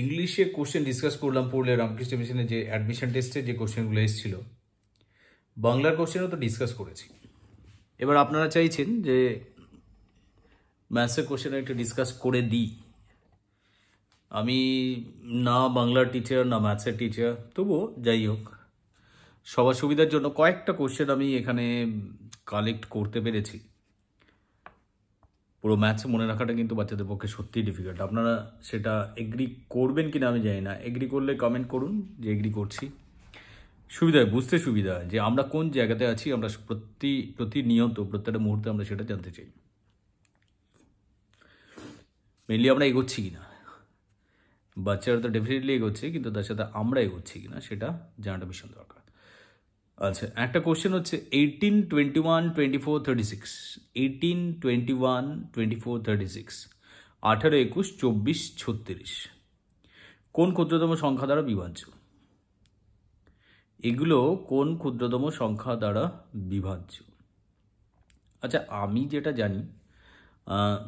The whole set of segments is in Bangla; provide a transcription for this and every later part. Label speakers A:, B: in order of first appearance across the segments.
A: ইংলিশে কোশ্চেন ডিসকাস করলাম পড়লে রামকৃষ্ণ মিশনে যে অ্যাডমিশন টেস্টে যে কোশ্চেনগুলো এসেছিল বাংলার কোশ্চেনও তো ডিসকাস করেছি এবার আপনারা চাইছেন যে ম্যাথসের কোশ্চেন একটু ডিসকাস করে দিই আমি না বাংলার টিচার না ম্যাথসের টিচার তবুও যাই হোক সবার সুবিধার জন্য কয়েকটা কোশ্চেন আমি এখানে কালেক্ট করতে পেরেছি পুরো ম্যাচ মনে রাখাটা কিন্তু বাচ্চাদের পক্ষে সত্যিই ডিফিকাল্ট আপনারা সেটা এগ্রি করবেন কি না আমি জানি না এগ্রি করলে কমেন্ট করুন যে এগ্রি করছি সুবিধা বুঝতে সুবিধা যে আমরা কোন জায়গাতে আছি আমরা প্রতি প্রতিনিয়ত প্রত্যেকটা মুহূর্তে আমরা সেটা জানতে চাই মেনলি আমরা এগোচ্ছি কি না বাচ্চারা তো ডেফিনেটলি এগোচ্ছে কিন্তু তার সাথে আমরা এগোচ্ছি কি না সেটা জানাটা ভীষণ দরকার আচ্ছা একটা কোশ্চেন হচ্ছে eighteen twenty one twenty four thirty six eighteen twenty one twenty four thirty six আঠারো একুশ চব্বিশ ছত্রিশ কোন ক্ষুদ্রতম সংখ্যা দ্বারা বিভাজ্য এগুলো কোন ক্ষুদ্রতম সংখ্যা দ্বারা বিভাজ্য আচ্ছা আমি যেটা জানি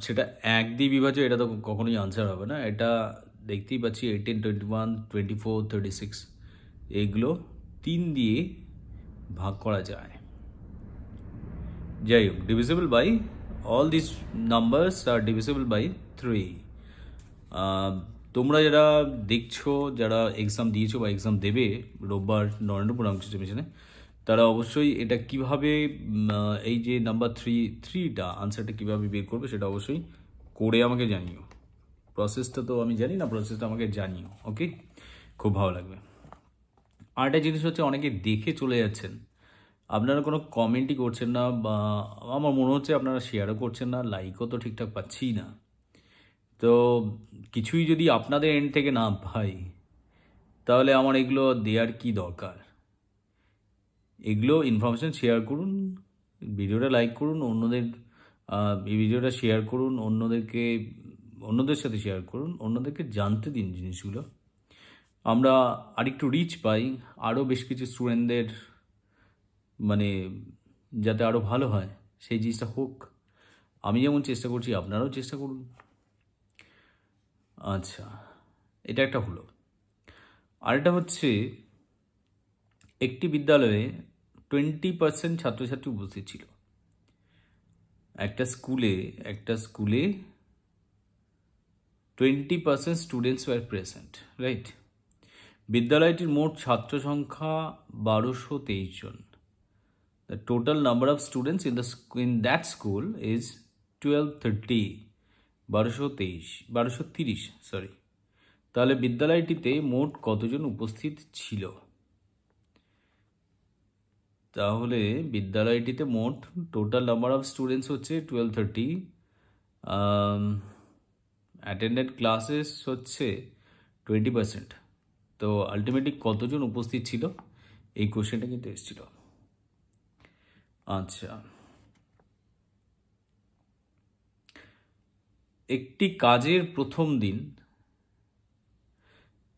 A: সেটা এক দিয়ে বিভাজ্য এটা তো কখনোই আনসার হবে না এটা দেখতেই পাচ্ছি eighteen twenty one twenty four thirty six এগুলো তিন দিয়ে ভাগ করা যায় যাই হোক divisible by all this numbers আর ডিভিজিবল বাই থ্রি তোমরা যারা দেখছো যারা এক্সাম দিয়েছো বা এক্সাম দেবে রোববার নরেন্দ্রপুর রামকৃষ্ণ মিশনে তারা অবশ্যই এটা কিভাবে এই যে নাম্বার থ্রি থ্রিটা আনসারটা কীভাবে বের করবে সেটা অবশ্যই করে আমাকে জানিও প্রসেসটা তো আমি জানি না প্রসেসটা আমাকে জানিও ওকে খুব ভালো লাগবে আর একটা জিনিস হচ্ছে অনেকে দেখে চলে যাচ্ছেন আপনারা কোনো কমেন্টই করছেন না বা আমার মনে হচ্ছে আপনারা শেয়ারও করছেন না লাইকও তো ঠিকঠাক পাচ্ছি না তো কিছুই যদি আপনাদের এন্ড থেকে না ভাই তাহলে আমার এগুলো দেওয়ার কি দরকার এগুলো ইনফরমেশান শেয়ার করুন ভিডিওটা লাইক করুন অন্যদের এই ভিডিওটা শেয়ার করুন অন্যদেরকে অন্যদের সাথে শেয়ার করুন অন্যদেরকে জানতে দিন জিনিসগুলো আমরা আরেকটু রিচ পাই আরও বেশ কিছু স্টুডেন্টদের মানে যাতে আরও ভালো হয় সেই জিনিসটা হোক আমি যেমন চেষ্টা করছি আপনারাও চেষ্টা করুন আচ্ছা এটা একটা হলো আরেকটা হচ্ছে একটি বিদ্যালয়ে টোয়েন্টি পার্সেন্ট ছাত্রছাত্রী উপস্থিত ছিল একটা স্কুলে একটা স্কুলে twenty percent students were present right বিদ্যালয়টির মোট ছাত্র সংখ্যা বারোশো তেইশ জন the total number of students in the in that school is twelve thirty বারোশো তেইশ বারোশো তিরিশ সরি তাহলে বিদ্যালয়টিতে মোট কতজন উপস্থিত ছিল তাহলে বিদ্যালয়টিতে মোট টোটাল নাম্বার অফ স্টুডেন্টস হচ্ছে টুয়েলভ থার্টি অ্যাটেন্ডেড ক্লাসেস হচ্ছে টোয়েন্টি পার্সেন্ট তো আলটিমেটলি কতজন উপস্থিত ছিল এই কোয়েশ্চেনটা কিন্তু এসেছিল আচ্ছা একটি কাজের প্রথম দিন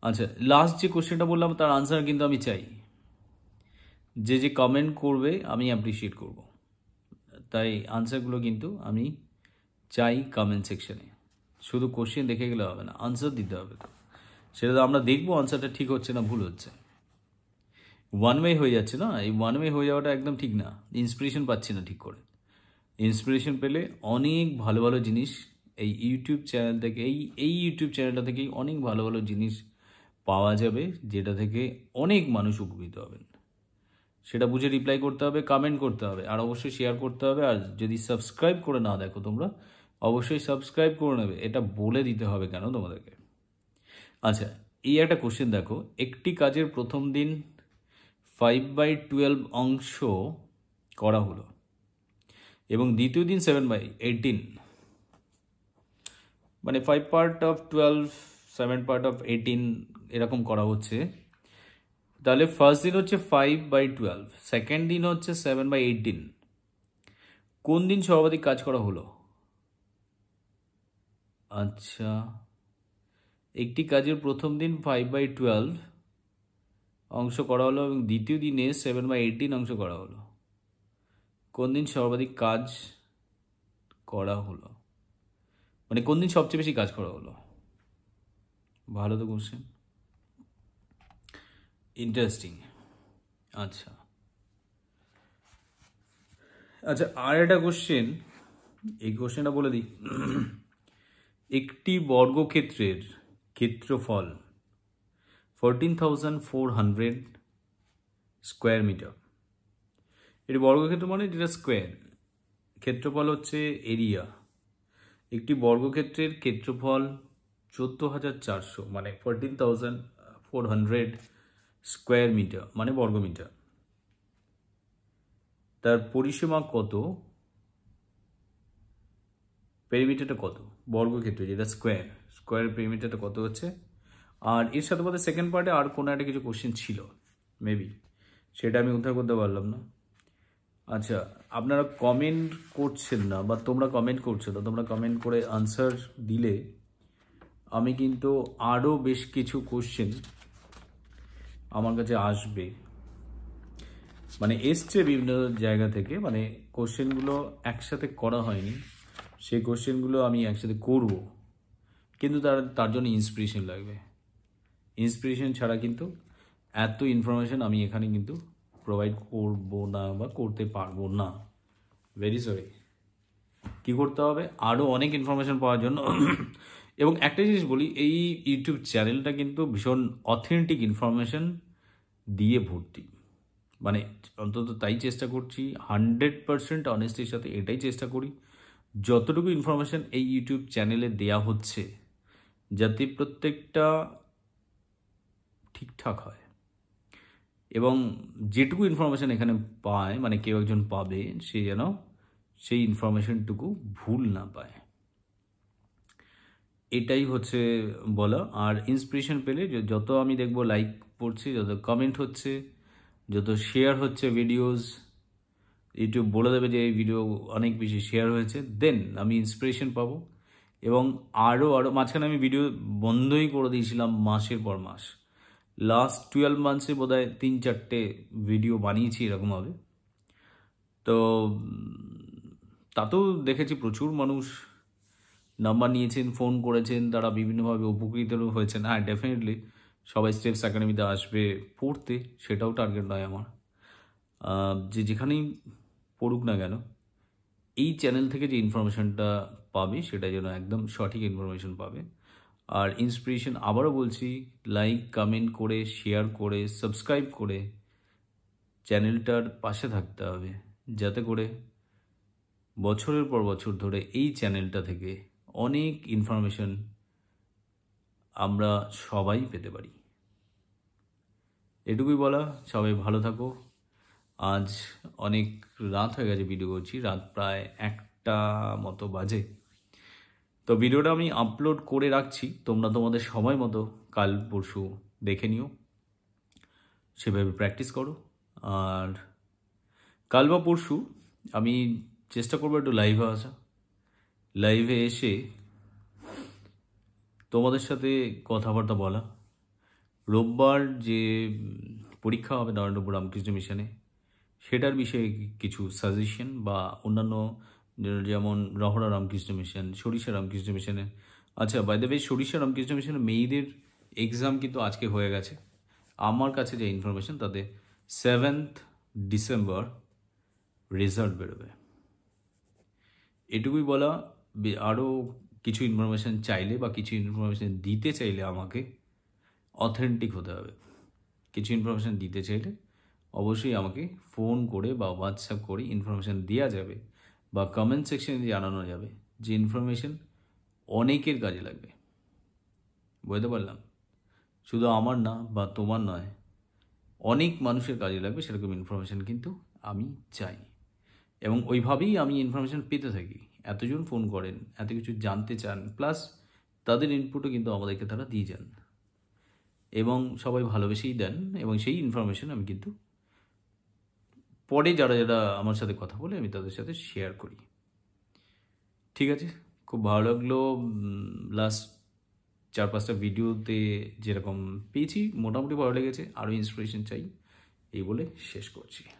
A: আচ্ছা লাস্ট যে কোশ্চেনটা বললাম তার আনসার কিন্তু আমি চাই যে যে কমেন্ট করবে আমি অ্যাপ্রিসিয়েট করব তাই আনসারগুলো কিন্তু আমি চাই কমেন্ট সেকশনে শুধু কোশ্চেন দেখে গেলে হবে না আনসার দিতে হবে তো সেটা তো আমরা দেখবো আনসারটা ঠিক হচ্ছে না ভুল হচ্ছে ওয়ান ওয়ে হয়ে যাচ্ছে না এই ওয়ান ওয়ে হয়ে যাওয়াটা একদম ঠিক না ইন্সপিরেশন পাচ্ছি না ঠিক করে ইন্সপিরেশন পেলে অনেক ভালো ভালো জিনিস এই ইউটিউব চ্যানেল থেকে এই এই ইউটিউব চ্যানেলটা থেকেই অনেক ভালো ভালো জিনিস পাওয়া যাবে যেটা থেকে অনেক মানুষ উপকৃত হবেন সেটা বুঝে রিপ্লাই করতে হবে কমেন্ট করতে হবে আর অবশ্যই শেয়ার করতে হবে আর যদি সাবস্ক্রাইব করে না দেখো তোমরা অবশ্যই সাবস্ক্রাইব করে নেবে এটা বলে দিতে হবে কেন তোমাদেরকে আচ্ছা এই একটা কোশ্চেন দেখো একটি কাজের প্রথম দিন ফাইভ বাই টুয়েলভ অংশ করা হলো এবং দ্বিতীয় দিন সেভেন বাই এইটিন মানে five part of twelve seven part of eighteen এরকম করা হচ্ছে তাহলে ফার্স্ট দিন হচ্ছে ফাইভ বাই টুয়েলভ সেকেন্ড দিন হচ্ছে সেভেন বাই এইটিন কোন দিন সর্বাধিক কাজ করা হলো আচ্ছা একটি কাজের প্রথম দিন ফাইভ বাই টুয়েলভ অংশ করা হলো এবং দ্বিতীয় দিনে সেভেন বাই এইটিন অংশ করা হলো কোন দিন সর্বাধিক কাজ করা হলো মানে কোন দিন সবচেয়ে বেশি কাজ করা হলো ভালো তো কোশ্চেন ইন্টারেস্টিং আচ্ছা আচ্ছা আর একটা কোশ্চেন এই কোশ্চেনটা বলে দিই একটি বর্গক্ষেত্রের ক্ষেত্রফল fourteen thousand four hundred square metre এটি বর্গক্ষেত্র মানে যেটা স্কোয়ার ক্ষেত্রফল হচ্ছে এরিয়া একটি বর্গক্ষেত্রের ক্ষেত্রফল চোদ্দ হাজার চারশো মানে fourteen thousand four hundred square metre মানে বর্গমিটার তার পরিসীমা কত পেরিমিটারটা কত বর্গক্ষেত্র যেটা স্কোয়ার স্কোয়ারের পেমেন্টটা কত হচ্ছে আর এর সাথে সাথে সেকেন্ড পার্টে আর কোনো একটা কিছু কোশ্চেন ছিল মেবি সেটা আমি উদ্ধার করতে পারলাম না আচ্ছা আপনারা কমেন্ট করছেন না বা তোমরা কমেন্ট করছো না তোমরা কমেন্ট করে আনসার দিলে আমি কিন্তু আরও বেশ কিছু কোশ্চেন আমার কাছে আসবে মানে এসছে বিভিন্ন জায়গা থেকে মানে কোশ্চেনগুলো একসাথে করা হয়নি সেই কোশ্চেনগুলো আমি একসাথে করবো কিন্তু তার তার জন্য ইন্সপিরেশন লাগবে ইন্সপিরেশন ছাড়া কিন্তু এত ইনফরমেশান আমি এখানে কিন্তু প্রোভাইড করব না বা করতে পারবো না ভেরি সরি কী করতে হবে আরও অনেক ইনফরমেশান পাওয়ার জন্য এবং একটা জিনিস বলি এই ইউটিউব চ্যানেলটা কিন্তু ভীষণ অথেন্টিক ইনফরমেশান দিয়ে ভর্তি মানে অন্তত তাই চেষ্টা করছি হান্ড্রেড পারসেন্ট অনেস্টির সাথে এটাই চেষ্টা করি যতটুকু ইনফরমেশান এই ইউটিউব চ্যানেলে দেয়া হচ্ছে যাতে প্রত্যেকটা ঠিকঠাক হয় এবং যেটুকু ইনফরমেশান এখানে পায় মানে কেউ একজন পাবে সে যেন সেই ইনফরমেশানটুকু ভুল না পায় এটাই হচ্ছে বলা আর ইন্সপিরেশন পেলে যত আমি দেখব লাইক পড়ছি যত কমেন্ট হচ্ছে যত শেয়ার হচ্ছে ভিডিওস ইউটিউব বলে দেবে যে এই ভিডিও অনেক বেশি শেয়ার হয়েছে দেন আমি ইন্সপিরেশন পাবো এবং আরও আরও মাঝখানে আমি ভিডিও বন্ধই করে দিয়েছিলাম মাসের পর মাস লাস্ট টুয়েলভ মান্থসে বোধ হয় তিন চারটে ভিডিও বানিয়েছি এরকমভাবে তো তাতেও দেখেছি প্রচুর মানুষ নাম্বার নিয়েছেন ফোন করেছেন তারা বিভিন্নভাবে উপকৃত হয়েছেন হ্যাঁ ডেফিনেটলি সবাই স্টেপস একাডেমিতে আসবে পড়তে সেটাও টার্গেট নয় আমার যে যেখানেই পড়ুক না কেন এই চ্যানেল থেকে যে ইনফরমেশানটা পাবে সেটা যেন একদম সঠিক ইনফরমেশান পাবে আর ইন্সপিরেশন আবারও বলছি লাইক কমেন্ট করে শেয়ার করে সাবস্ক্রাইব করে চ্যানেলটার পাশে থাকতে হবে যাতে করে বছরের পর বছর ধরে এই চ্যানেলটা থেকে অনেক ইনফরমেশন আমরা সবাই পেতে পারি এটুকুই বলা সবাই ভালো থাকো আজ অনেক রাত হয়ে গেছে ভিডিও করছি রাত প্রায় একটা মতো বাজে তো ভিডিওটা আমি আপলোড করে রাখছি তোমরা তোমাদের সময় মতো কাল পরশু দেখে নিও সেভাবে প্র্যাকটিস করো আর কাল বা পরশু আমি চেষ্টা করবো একটু লাইভে আসা লাইভে এসে তোমাদের সাথে কথাবার্তা বলা রোববার যে পরীক্ষা হবে নরেন্দ্রপুর রামকৃষ্ণ মিশনে সেটার বিষয়ে কিছু সাজেশন বা অন্যান্য যেমন রহরা রামকৃষ্ণ মিশন সরিষা রামকৃষ্ণ মিশনে আচ্ছা বাই দ্য ওয়ে সরিষা রামকৃষ্ণ মিশনের মেয়েদের এক্সাম কিন্তু আজকে হয়ে গেছে আমার কাছে যে ইনফরমেশন তাতে সেভেন্থ ডিসেম্বর রেজাল্ট বেরোবে এটুকুই বলা আরও কিছু ইনফরমেশান চাইলে বা কিছু ইনফরমেশান দিতে চাইলে আমাকে অথেন্টিক হতে হবে কিছু ইনফরমেশান দিতে চাইলে অবশ্যই আমাকে ফোন করে বা হোয়াটসঅ্যাপ করে ইনফরমেশান দেওয়া যাবে বা কমেন্ট সেকশনে জানানো যাবে যে ইনফরমেশান অনেকের কাজে লাগবে বুঝতে পারলাম শুধু আমার না বা তোমার নয় অনেক মানুষের কাজে লাগবে সেরকম ইনফরমেশান কিন্তু আমি চাই এবং ওইভাবেই আমি ইনফরমেশান পেতে থাকি এতজন ফোন করেন এত কিছু জানতে চান প্লাস তাদের ইনপুটও কিন্তু আমাদেরকে তারা দিয়ে যান এবং সবাই ভালোবেসেই দেন এবং সেই ইনফরমেশান আমি কিন্তু পরে যারা যারা আমার সাথে কথা বলে আমি তাদের সাথে শেয়ার করি ঠিক আছে খুব ভালো লাগলো লাস্ট চার পাঁচটা ভিডিওতে যেরকম পেয়েছি মোটামুটি ভালো লেগেছে আরও ইন্সপিরেশন চাই এই বলে শেষ করছি